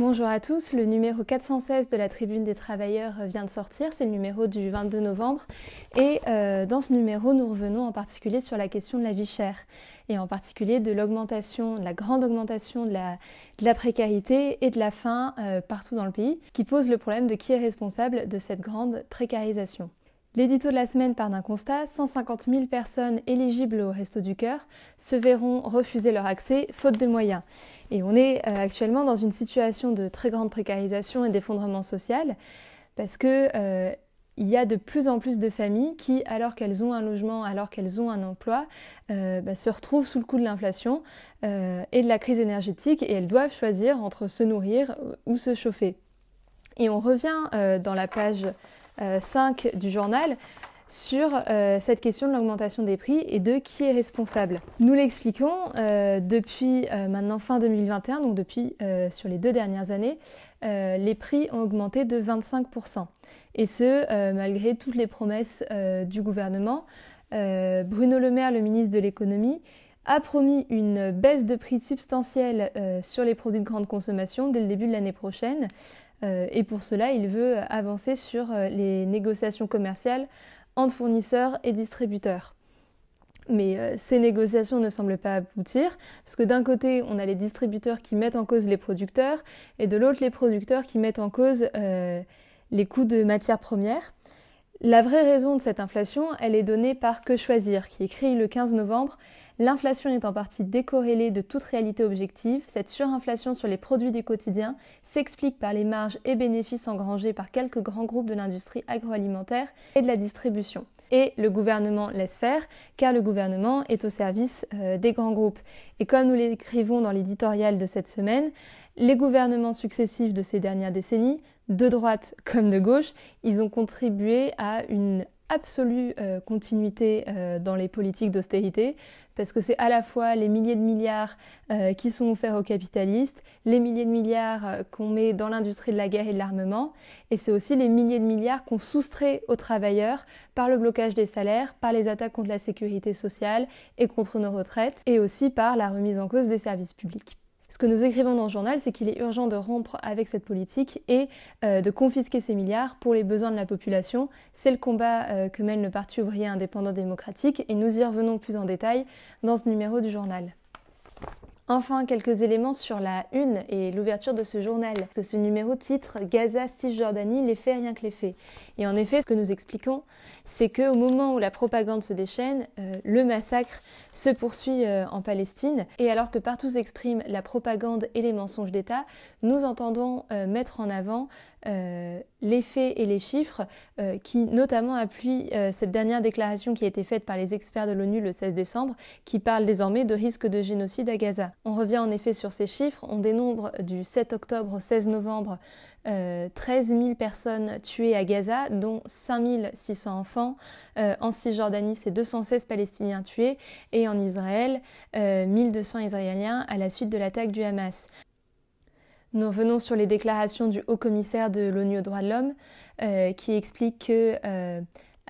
Bonjour à tous, le numéro 416 de la Tribune des Travailleurs vient de sortir, c'est le numéro du 22 novembre et euh, dans ce numéro nous revenons en particulier sur la question de la vie chère et en particulier de l'augmentation, de la grande augmentation de la, précarité et de la faim euh, partout dans le pays qui pose le problème de qui est responsable de cette grande précarisation. L'édito de la semaine part d'un constat 150 000 personnes éligibles au Resto du Cœur se verront refuser leur accès faute de moyens. Et on est euh, actuellement dans une situation de très grande précarisation et d'effondrement social parce que euh, il y a de plus en plus de familles qui, alors qu'elles ont un logement, alors qu'elles ont un emploi, euh, bah, se retrouvent sous le coup de l'inflation et de la crise énergétique et elles doivent choisir entre se nourrir ou se chauffer. Et on revient dans la page 5 euh, du journal sur euh, cette question de l'augmentation des prix et de qui est responsable. Nous l'expliquons euh, depuis maintenant fin 2021, donc depuis sur les deux dernières années, les prix ont augmenté de 25%. Et ce, malgré toutes les promesses du gouvernement. Bruno Le Maire, le ministre de l'économie, a promis une baisse de prix substantielle sur les produits de grande consommation dès le début de l'année prochaine. Euh, et pour cela, il veut avancer sur euh, les négociations commerciales entre fournisseurs et distributeurs. Mais euh, ces négociations ne semblent pas aboutir, parce que d'un côté, on a les distributeurs qui mettent en cause les producteurs, et de l'autre, les producteurs qui mettent en cause les coûts de matières premières. La vraie raison de cette inflation, elle est donnée par Que Choisir, qui écrit le 15 novembre L'inflation est en partie décorrélée de toute réalité objective. Cette surinflation sur les produits du quotidien s'explique par les marges et bénéfices engrangés par quelques grands groupes de l'industrie agroalimentaire et de la distribution. Et le gouvernement laisse faire, car le gouvernement est au service euh, des grands groupes. Et comme nous l'écrivons dans l'éditorial de cette semaine, les gouvernements successifs de ces dernières décennies, de droite comme de gauche, ils ont contribué à une absolue euh, continuité euh, dans les politiques d'austérité, parce que c'est à la fois les milliers de milliards euh, qui sont offerts aux capitalistes, les milliers de milliards qu'on met dans l'industrie de la guerre et de l'armement, et c'est aussi les milliers de milliards qu'on soustrait aux travailleurs par le blocage des salaires, par les attaques contre la sécurité sociale et contre nos retraites, et aussi par la remise en cause des services publics. Ce que nous écrivons dans le journal, c'est qu'il est urgent de rompre avec cette politique et euh, de confisquer ces milliards pour les besoins de la population. C'est le combat euh, que mène le Parti ouvrier indépendant démocratique et nous y revenons plus en détail dans ce numéro du journal. Enfin, quelques éléments sur la une et l'ouverture de ce journal. Que ce numéro titre Gaza, Cisjordanie, les faits rien que les faits. Et en effet, ce que nous expliquons, c'est qu'au moment où la propagande se déchaîne, euh, le massacre se poursuit euh, en Palestine. Et alors que partout s'expriment la propagande et les mensonges d'État, nous entendons euh, mettre en avant euh, les faits et les chiffres euh, qui notamment appuient euh, cette dernière déclaration qui a été faite par les experts de l'ONU le 16 décembre qui parle désormais de risque de génocide à Gaza. On revient en effet sur ces chiffres, on dénombre du 7 octobre au 16 novembre 13 000 personnes tuées à Gaza dont 5 600 enfants, en Cisjordanie c'est 216 Palestiniens tués et en Israël 1200 Israéliens à la suite de l'attaque du Hamas. Nous revenons sur les déclarations du haut commissaire de l'ONU aux droits de l'homme euh, qui explique que euh,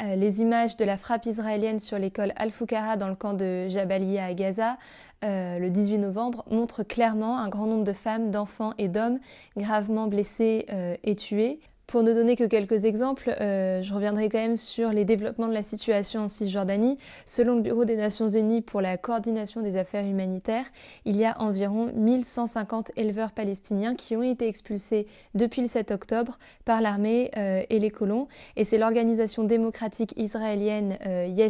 euh, les images de la frappe israélienne sur l'école al fukara dans le camp de Jabalia à Gaza le 18 novembre montrent clairement un grand nombre de femmes, d'enfants et d'hommes gravement blessés et tués. Pour ne donner que quelques exemples, euh, je reviendrai quand même sur les développements de la situation en Cisjordanie. Selon le Bureau des Nations Unies pour la coordination des affaires humanitaires, il y a environ 1150 éleveurs palestiniens qui ont été expulsés depuis le 7 octobre par l'armée euh, et les colons. Et c'est l'organisation démocratique israélienne euh,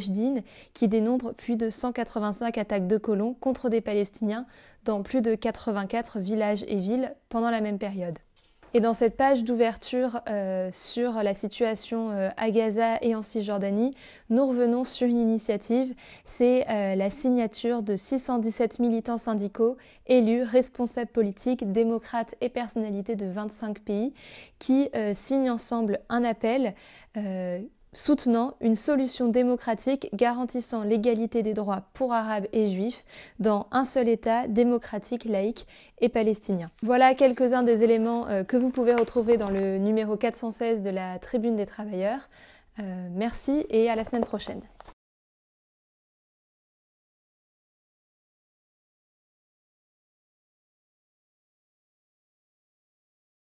qui dénombre plus de 185 attaques de colons contre des Palestiniens dans plus de 84 villages et villes pendant la même période. Et dans cette page d'ouverture euh, sur la situation euh, à Gaza et en Cisjordanie, nous revenons sur une initiative, c'est euh, la signature de 617 militants syndicaux, élus, responsables politiques, démocrates et personnalités de 25 pays, qui signent ensemble un appel soutenant une solution démocratique garantissant l'égalité des droits pour Arabes et Juifs dans un seul État démocratique, laïque et palestinien. Voilà quelques-uns des éléments euh, que vous pouvez retrouver dans le numéro 416 de la Tribune des Travailleurs. Euh, merci et à la semaine prochaine.